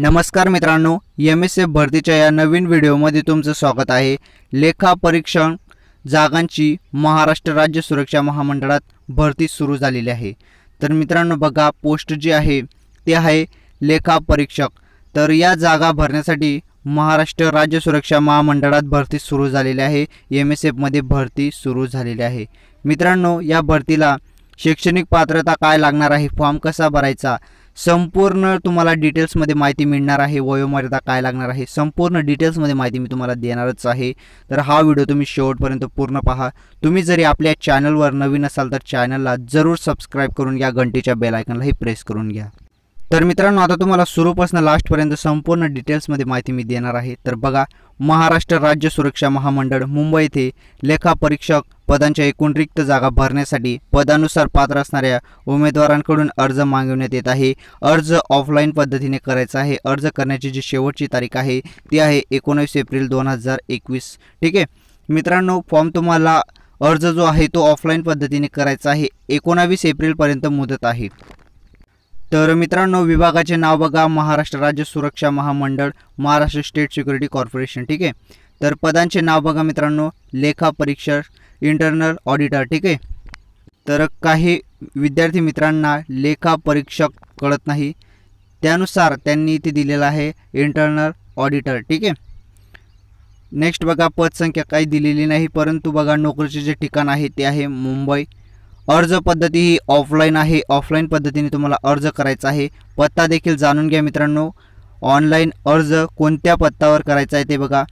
नमस्कार मित्रांनो M S F भरतीच्या या नवीन व्हिडिओमध्ये तुमचं स्वागत आहे लेखा परीक्षण जागांची महाराष्ट्र राज्य सुरक्षा महामंडळात भरती सुरू झालेली आहे तर मित्रांनो बघा पोस्ट जी आहे ते आहे लेखा परीक्षक तर या जागा भरण्यासाठी महाराष्ट्र राज्य सुरक्षा महामंडळात भरती सुरू झालेली आहे एम एस एफमध्ये भरती सुरू झालेली आहे मित्रांनो या भरतीला शैक्षणिक पात्रता काय लागणार आहे फॉर्म कसा भरायचा संपूर्ण तुम्हाला डिटेल्समध्ये माहिती मिळणार आहे वयोमर्यादा काय लागणार आहे संपूर्ण डिटेल्समध्ये माहिती मी तुम्हाला देणारच आहे तर हा व्हिडिओ तुम्ही शेवटपर्यंत पूर्ण पहा तुम्ही जरी आपल्या चॅनलवर नवीन असाल तर चॅनलला जरूर सबस्क्राईब करून घ्या घंटेच्या बेल प्रेस करून घ्या तर मित्रांनो आता तुम्हाला सुरूपासून लास्टपर्यंत संपूर्ण डिटेल्समध्ये माहिती मी देणार आहे तर बघा महाराष्ट्र राज्य सुरक्षा महामंडळ मुंबई येथे लेखा परीक्षक पदांच्या एकूण रिक्त जागा भरण्यासाठी पदानुसार पात्र असणाऱ्या उमेदवारांकडून अर्ज मागवण्यात येत आहे अर्ज ऑफलाईन पद्धतीने करायचा आहे अर्ज करण्याची जी शेवटची तारीख आहे ती आहे एकोणीस एप्रिल दोन हजार एकवीस ठीक आहे मित्रांनो फॉर्म तुम्हाला अर्ज जो आहे तो ऑफलाईन पद्धतीने करायचा आहे एकोणावीस एप्रिलपर्यंत मुदत आहे तर मित्रांनो विभागाचे नाव बघा महाराष्ट्र राज्य सुरक्षा महामंडळ महाराष्ट्र स्टेट सिक्युरिटी कॉर्पोरेशन ठीक आहे तर पदांचे नाव बघा मित्रांनो लेखा परीक्षक इंटरनल ऑडिटर ठीक आहे तर काही विद्यार्थी मित्रांना लेखा परीक्षक कळत नाही त्यानुसार त्यांनी इथे दिलेलं आहे इंटरनल ऑडिटर ठीक आहे नेक्स्ट बघा पदसंख्या काही दिलेली नाही परंतु बघा नोकरीचे जे ठिकाण आहे ते आहे मुंबई अर्ज पद्धती ही ऑफलाईन आहे ऑफलाईन पद्धतीने तुम्हाला अर्ज करायचा आहे पत्ता देखील जाणून घ्या मित्रांनो ऑनलाईन अर्ज कोणत्या पत्त्यावर करायचा आहे ते बघा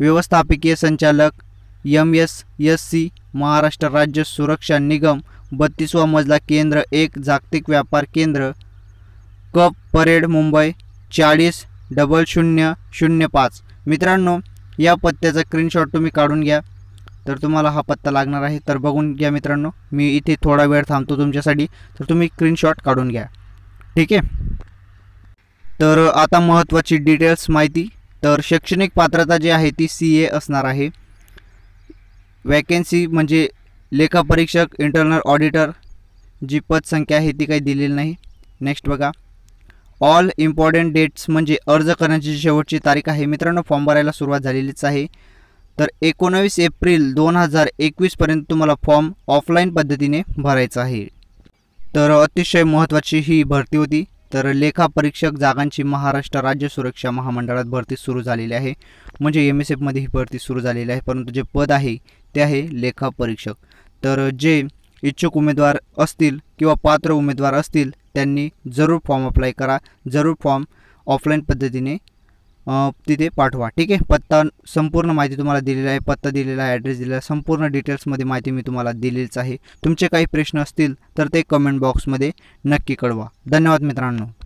व्यवस्थापकीय संचालक M S S C Maharashtra राज्य सुरक्षा निगम बत्तीसवा मजला केंद्र एक जागतिक व्यापार केंद्र कप परेड मुंबई चाळीस डबल शून्य शून्य पाच मित्रांनो या पत्त्याचा स्क्रीनशॉट तुम्ही काढून घ्या तर तुम्हाला हा पत्ता लागणार आहे तर बघून घ्या मित्रांनो मी इथे थोडा वेळ थांबतो तुमच्यासाठी तर तुम्ही स्क्रीनशॉट काढून घ्या ठीक आहे तर आता महत्त्वाची डिटेल्स माहिती तर शैक्षणिक पात्रता जी आहे ती सी ए असणार आहे वॅकेन्सी म्हणजे लेखापरीक्षक इंटरनल ऑडिटर जी पदसंख्या आहे ती काही दिलेली नाही नेक्स्ट बघा ऑल इम्पॉर्टंट डेट्स म्हणजे अर्ज करण्याची शेवटची तारीख आहे मित्रांनो फॉर्म भरायला सुरुवात झालेलीच आहे तर एकोणावीस एप्रिल दोन हजार एकवीसपर्यंत तुम्हाला फॉर्म ऑफलाईन पद्धतीने भरायचा आहे तर अतिशय महत्त्वाची ही भरती होती तर लेखापरीक्षक जागांची महाराष्ट्र राज्य सुरक्षा महामंडळात भरती सुरू झालेली आहे म्हणजे एम एस एफमध्ये ही भरती सुरू झालेली आहे परंतु जे पद आहे ते आहे लेखापरीक्षक तर जे इच्छुक उमेदवार असतील किंवा पात्र उमेदवार असतील त्यांनी जरूर फॉर्म अप्लाय करा जरूर फॉर्म ऑफलाईन पद्धतीने तिथे पाठवा ठीक आहे पत्ता संपूर्ण माहिती तुम्हाला दिलेली आहे पत्ता दिलेला आहे ॲड्रेस दिलेला आहे संपूर्ण डिटेल्समध्ये माहिती मी तुम्हाला दिलेलीच आहे तुमचे काही प्रश्न असतील तर ते कमेंट बॉक्समध्ये नक्की कळवा धन्यवाद मित्रांनो